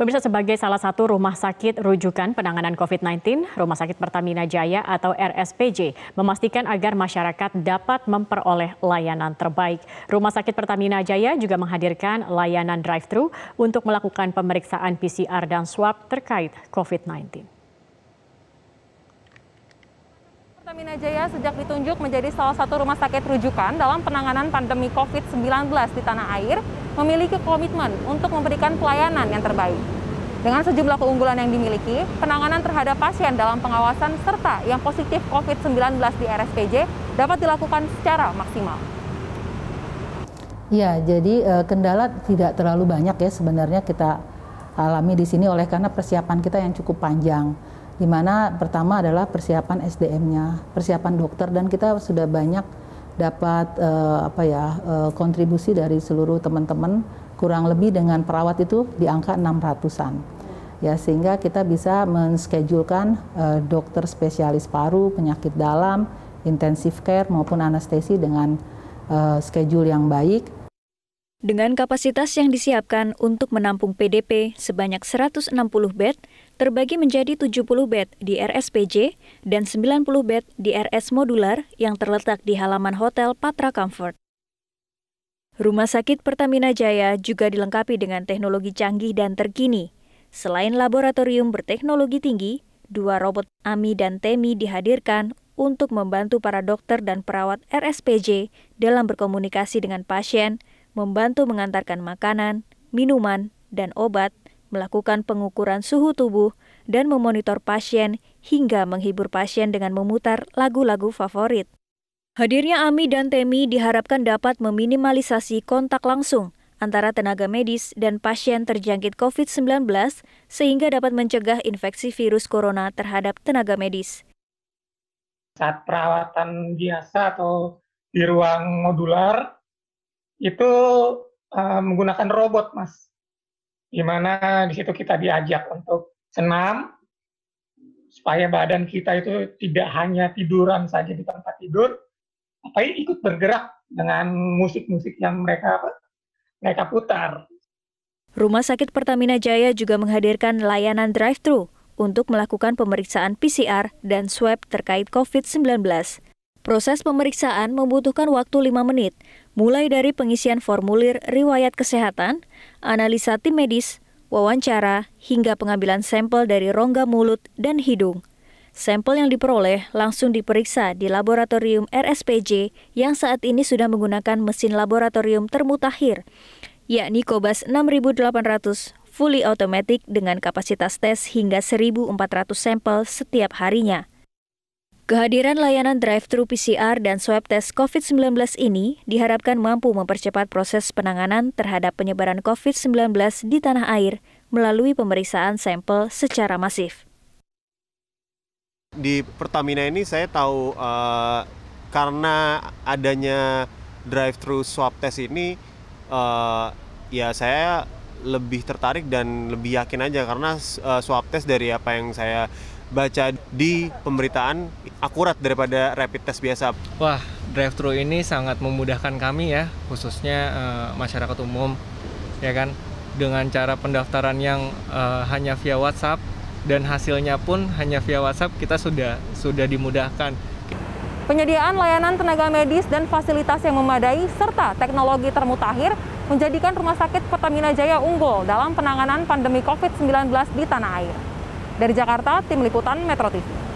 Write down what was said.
Pemirsa sebagai salah satu rumah sakit rujukan penanganan COVID-19, Rumah Sakit Pertamina Jaya atau RSPJ memastikan agar masyarakat dapat memperoleh layanan terbaik. Rumah Sakit Pertamina Jaya juga menghadirkan layanan drive-thru untuk melakukan pemeriksaan PCR dan swab terkait COVID-19. Pertamina Jaya sejak ditunjuk menjadi salah satu rumah sakit rujukan dalam penanganan pandemi COVID-19 di tanah air, memiliki komitmen untuk memberikan pelayanan yang terbaik. Dengan sejumlah keunggulan yang dimiliki, penanganan terhadap pasien dalam pengawasan serta yang positif COVID-19 di RSPJ dapat dilakukan secara maksimal. Ya, jadi eh, kendala tidak terlalu banyak ya sebenarnya kita alami di sini oleh karena persiapan kita yang cukup panjang di mana pertama adalah persiapan SDM-nya, persiapan dokter dan kita sudah banyak dapat uh, apa ya uh, kontribusi dari seluruh teman-teman kurang lebih dengan perawat itu di angka 600-an. Ya, sehingga kita bisa menschedulekan uh, dokter spesialis paru, penyakit dalam, intensive care maupun anestesi dengan uh, schedule yang baik. Dengan kapasitas yang disiapkan untuk menampung PDP sebanyak 160 bed, terbagi menjadi 70 bed di RSPJ dan 90 bed di RS Modular yang terletak di halaman Hotel Patra Comfort. Rumah sakit Pertamina Jaya juga dilengkapi dengan teknologi canggih dan terkini. Selain laboratorium berteknologi tinggi, dua robot AMI dan TEMI dihadirkan untuk membantu para dokter dan perawat RSPJ dalam berkomunikasi dengan pasien, membantu mengantarkan makanan, minuman, dan obat melakukan pengukuran suhu tubuh, dan memonitor pasien hingga menghibur pasien dengan memutar lagu-lagu favorit. Hadirnya AMI dan TEMI diharapkan dapat meminimalisasi kontak langsung antara tenaga medis dan pasien terjangkit COVID-19 sehingga dapat mencegah infeksi virus corona terhadap tenaga medis. Saat perawatan biasa atau di ruang modular, itu uh, menggunakan robot, Mas di mana di situ kita diajak untuk senam supaya badan kita itu tidak hanya tiduran saja di tempat tidur, tapi ikut bergerak dengan musik-musik yang mereka mereka putar. Rumah Sakit Pertamina Jaya juga menghadirkan layanan drive-thru untuk melakukan pemeriksaan PCR dan swab terkait COVID-19. Proses pemeriksaan membutuhkan waktu 5 menit, mulai dari pengisian formulir riwayat kesehatan, analisa tim medis, wawancara, hingga pengambilan sampel dari rongga mulut dan hidung. Sampel yang diperoleh langsung diperiksa di laboratorium RSPJ yang saat ini sudah menggunakan mesin laboratorium termutakhir, yakni Kobas 6800 fully automatic dengan kapasitas tes hingga 1.400 sampel setiap harinya. Kehadiran layanan drive-thru PCR dan swab test COVID-19 ini diharapkan mampu mempercepat proses penanganan terhadap penyebaran COVID-19 di tanah air melalui pemeriksaan sampel secara masif. Di Pertamina ini saya tahu uh, karena adanya drive-thru swab test ini uh, ya saya lebih tertarik dan lebih yakin aja karena uh, swab test dari apa yang saya baca di pemberitaan akurat daripada rapid test biasa. Wah, drive thru ini sangat memudahkan kami ya, khususnya uh, masyarakat umum ya kan dengan cara pendaftaran yang uh, hanya via WhatsApp dan hasilnya pun hanya via WhatsApp kita sudah sudah dimudahkan. Penyediaan layanan tenaga medis dan fasilitas yang memadai serta teknologi termutakhir menjadikan Rumah Sakit Pertamina Jaya unggul dalam penanganan pandemi COVID-19 di tanah air. Dari Jakarta, Tim Liputan Metro TV.